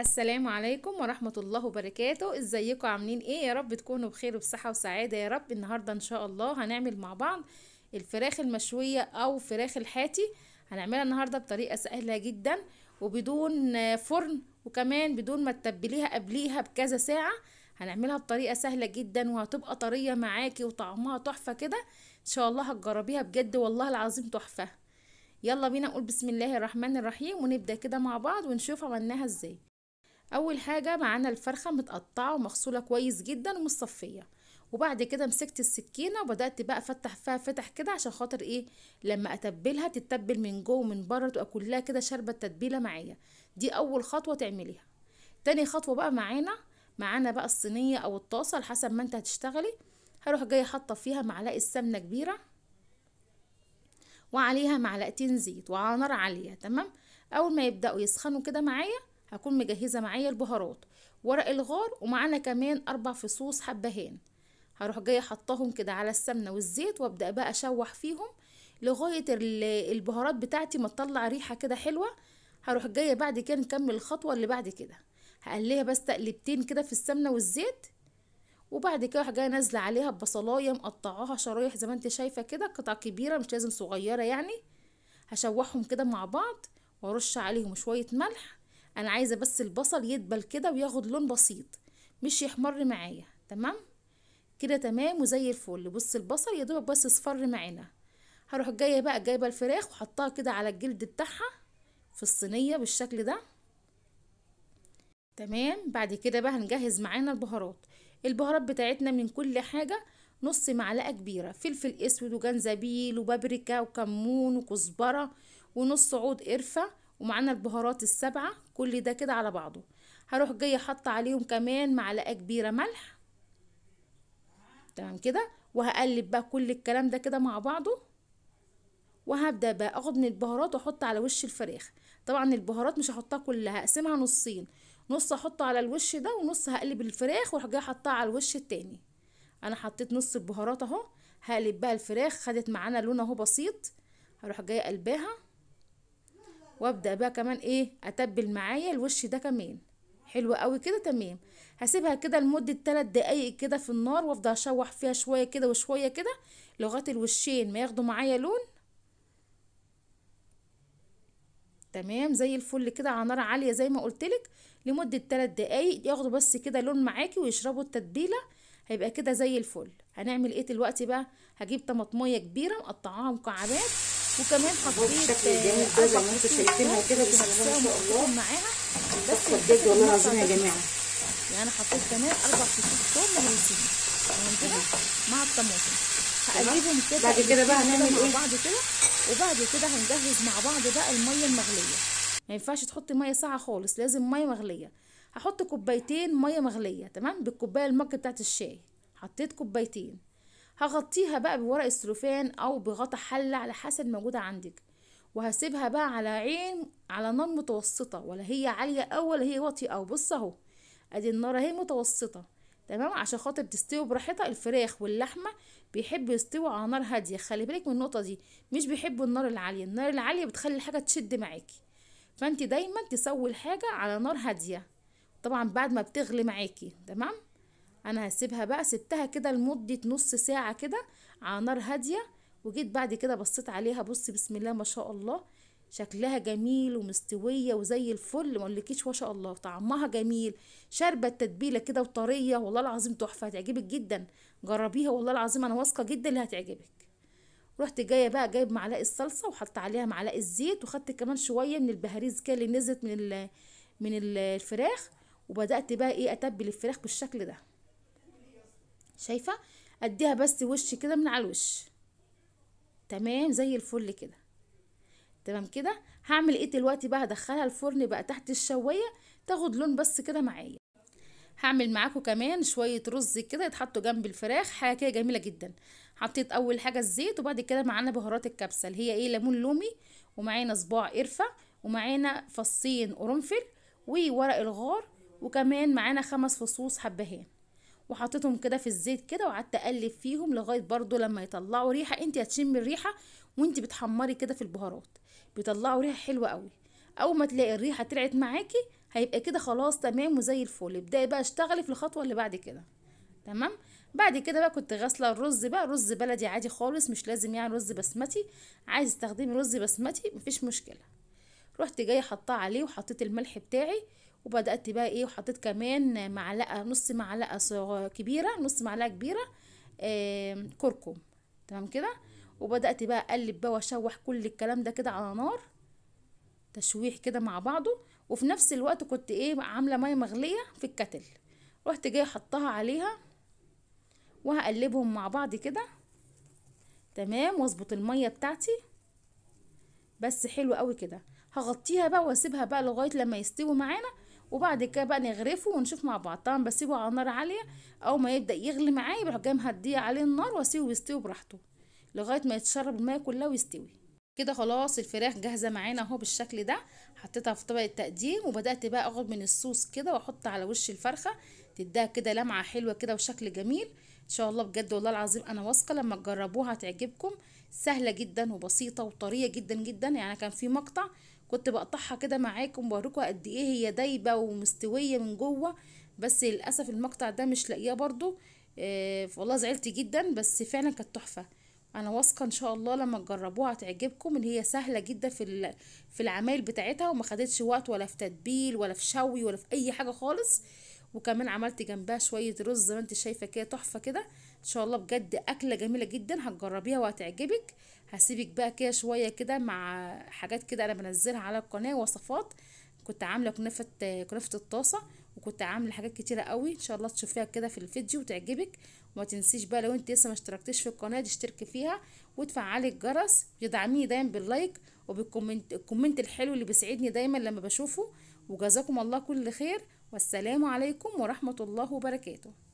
السلام عليكم ورحمة الله وبركاته ازيكم عاملين ايه يا رب تكونوا بخير وبصحة وسعادة يا رب النهاردة ان شاء الله هنعمل مع بعض الفراخ المشوية او فراخ الحاتي هنعملها النهاردة بطريقة سهلة جدا وبدون فرن وكمان بدون ما تتبليها قبليها بكذا ساعة هنعملها بطريقة سهلة جدا وهتبقى طرية معاكي وطعمها تحفة كده ان شاء الله هتجربيها بجد والله العظيم تحفة يلا بينا نقول بسم الله الرحمن الرحيم ونبدأ كده مع بعض ونشوف عملناها ازاي اول حاجه معانا الفرخه متقطعه ومغسوله كويس جدا ومصفيه وبعد كده مسكت السكينه وبدات بقى افتح فيها فتح كده عشان خاطر ايه لما اتبلها تتبل من جوه ومن بره تبقى كلها كده شاربه التتبيله معايا دي اول خطوه تعمليها تاني خطوه بقى معانا معانا بقى الصينيه او الطاسه على حسب ما انت هتشتغلي هروح جايه حاطه فيها معلقه سمنه كبيره وعليها معلقتين زيت وعلى نار عاليه تمام اول ما يبداوا يسخنوا كده معايا هكون مجهزة معايا البهارات ورق الغار ومعانا كمان أربع فصوص حبهان هروح جاية حطاهم كده على السمنة والزيت وابدأ بقى أشوح فيهم لغاية البهارات بتاعتي ما تطلع ريحة كده حلوة هروح جاية بعد كده نكمل الخطوة اللي بعد كده هقليها بس تقلبتين كده في السمنة والزيت وبعد كده هروح جايه نازله عليها ببصلايه مقطعاها شرايح زي ما انت شايفه كده قطع كبيره مش لازم صغيره يعني هشوحهم كده مع بعض وارش عليهم شويه ملح انا عايزه بس البصل يدبل كده وياخد لون بسيط مش يحمر معايا تمام كده تمام وزي الفل بص البصل يا دوبك بس اصفر معانا هروح جايه بقى جايبه الفراخ وحطها كده على الجلد بتاعها في الصينيه بالشكل ده تمام بعد كده بقى هنجهز معانا البهارات البهارات بتاعتنا من كل حاجه نص معلقه كبيره فلفل اسود وجنزبيل وبابريكا وكمون وكزبره ونص عود قرفه ومعانا البهارات السبعة كل ده كده على بعضه هروح جاية حاطة عليهم كمان معلقة كبيرة ملح تمام كده وهقلب بقى كل الكلام ده كده مع بعضه وهبدأ بقى اخد من البهارات واحط على وش الفراخ طبعا البهارات مش هحطها كلها هقسمها نصين نص احطه على الوش ده ونص هقلب الفراخ واروح جايه حطها على الوش التاني انا حطيت نص البهارات اهو هقلب بقى الفراخ خدت معانا لون اهو بسيط هروح جايه قلباها وابدا بقى كمان ايه اتبل معايا الوش ده كمان حلو قوي كده تمام هسيبها كده لمده 3 دقايق كده في النار وافضل اشوح فيها شويه كده وشويه كده لغايه الوشين ما ياخدوا معايا لون تمام زي الفل كده على نار عاليه زي ما لك لمده 3 دقايق ياخدوا بس كده لون معاكي ويشربوا التتبيله هيبقى كده زي الفل هنعمل ايه دلوقتي بقى هجيب طماطميه كبيره مقطعاها مكعبات وكمان حطيت آه، اربع انتوا شايفينها كده بسم معاها بس بجد والله العظيم يا جماعه يعني حطيت كمان اربع فصوص ثوم مهرسين تمام كده مع الطماطم هقلبهم كده بعد كده بقى هنعمل ايه بعض كده وبعد كده هنجهز مع بعض بقى الميه المغليه ما ينفعش تحطي ميه ساقعه خالص لازم ميه مغليه هحط كوبايتين ميه مغليه تمام بالكوبايه المج بتاعت الشاي حطيت كوبايتين هغطيها بقى بورق السلوفان او بغطا حله على حسب موجوده عندك وهسيبها بقى على عين على نار متوسطه ولا هي عاليه او ولا هي واطيه او بص اهو ادي النار اهي متوسطه تمام عشان خاطر تستوي براحتها الفراخ واللحمه بيحبوا يستوي على نار هاديه خلي بالك من النقطه دي مش بيحبوا النار العاليه النار العاليه بتخلي الحاجه تشد معاكي فانت دايما تسوي الحاجه على نار هاديه طبعا بعد ما بتغلي معاكي تمام انا هسيبها بقى سبتها كده لمده نص ساعه كده على نار هاديه وجيت بعد كده بصيت عليها بصي بسم الله ما شاء الله شكلها جميل ومستويه وزي الفل ما اقولكيش ما شاء الله طعمها جميل شاربه التتبيله كده وطريه والله العظيم تحفه هتعجبك جدا جربيها والله العظيم انا واثقه جدا اللي هتعجبك رحت جايه بقى جايب معلقه الصلصه وحط عليها معلقه الزيت وخدت كمان شويه من البهاريز كده اللي نزلت من من الفراخ وبدات بقى ايه اتبل الفراخ بالشكل ده شايفة اديها بس وش كده من على الوش تمام زي الفل كده تمام كده هعمل ايه دلوقتي بقى هدخلها الفرن بقى تحت الشواية تاخد لون بس كده معايا هعمل معاكم كمان شوية رز كده يتحطوا جنب الفراخ حاجة كده جميلة جدا حطيت اول حاجة الزيت وبعد كده معانا بهارات الكبسة اللي هي ايه ليمون لومي ومعانا صباع قرفة ومعانا فصين قرنفل وورق الغار وكمان معانا خمس فصوص حبهان وحطيتهم كده في الزيت كده وقعدت اقلب فيهم لغايه برضو لما يطلعوا ريحه انت هتشمي الريحه وانت بتحمري كده في البهارات بيطلعوا ريحه حلوه قوي اول ما تلاقي الريحه طلعت معاكي هيبقى كده خلاص تمام وزي الفل ابداي بقى اشتغلي في الخطوه اللي بعد كده تمام بعد كده بقى كنت غاسله الرز بقى رز بلدي عادي خالص مش لازم يعني رز بسمتي عايز استخدمي رز بسمتي مفيش مشكله رحت جايه حطاه عليه وحطيت الملح بتاعي وبدات بقى ايه وحطيت كمان معلقه نص معلقه صغيره كبيره نص معلقه كبيره آه كركم تمام كده وبدات بقى اقلب بقى واشوح كل الكلام ده كده على نار تشويح كده مع بعضه وفي نفس الوقت كنت ايه عامله ميه مغليه في الكتل رحت جايه حطها عليها وهقلبهم مع بعض كده تمام واظبط الميه بتاعتي بس حلو قوي كده هغطيها بقى واسيبها بقى لغايه لما يستوي معانا وبعد كده بقى نغرفه ونشوف مع بعض طبعا بسيبه على نار عاليه اول ما يبدا يغلي معايا بروح جايه مهديه عليه النار واسيبه يستوي براحته لغايه ما يتشرب الماء كلها ويستوي كده خلاص الفراخ جاهزه معانا اهو بالشكل ده حطيتها في طبق التقديم وبدات بقى اخد من الصوص كده واحط على وش الفرخه تديها كده لمعه حلوه كده وشكل جميل ان شاء الله بجد والله العظيم انا واثقه لما تجربوها هتعجبكم سهله جدا وبسيطه وطريه جدا جدا يعني كان في مقطع كنت بقطعها كده معاكم بوريكم قد ايه هي دايبه ومستويه من جوه بس للاسف المقطع ده مش لاقيه برضو آه، والله زعلت جدا بس فعلا كانت تحفه انا واثقه ان شاء الله لما تجربوها هتعجبكم ان هي سهله جدا في في العمايل بتاعتها وما خدتش وقت ولا في تتبيل ولا في شوي ولا في اي حاجه خالص وكمان عملت جنبها شويه رز زي ما انت شايفه كده تحفه كده ان شاء الله بجد اكله جميله جدا هتجربيها وهتعجبك هسيبك بقى كده شويه كده مع حاجات كده انا بنزلها على القناه وصفات كنت عامله كنافه كنافه الطاسه وكنت عامله حاجات كتيره قوي ان شاء الله تشوفيها كده في الفيديو وتعجبك وما تنسيش بقى لو انت لسه ما اشتركتيش في القناه تشتركي فيها وتفعلي الجرس وتدعميني دايما باللايك وبالكومنت الكومنت الحلو اللي بيسعدني دايما لما بشوفه وجزاكم الله كل خير والسلام عليكم ورحمه الله وبركاته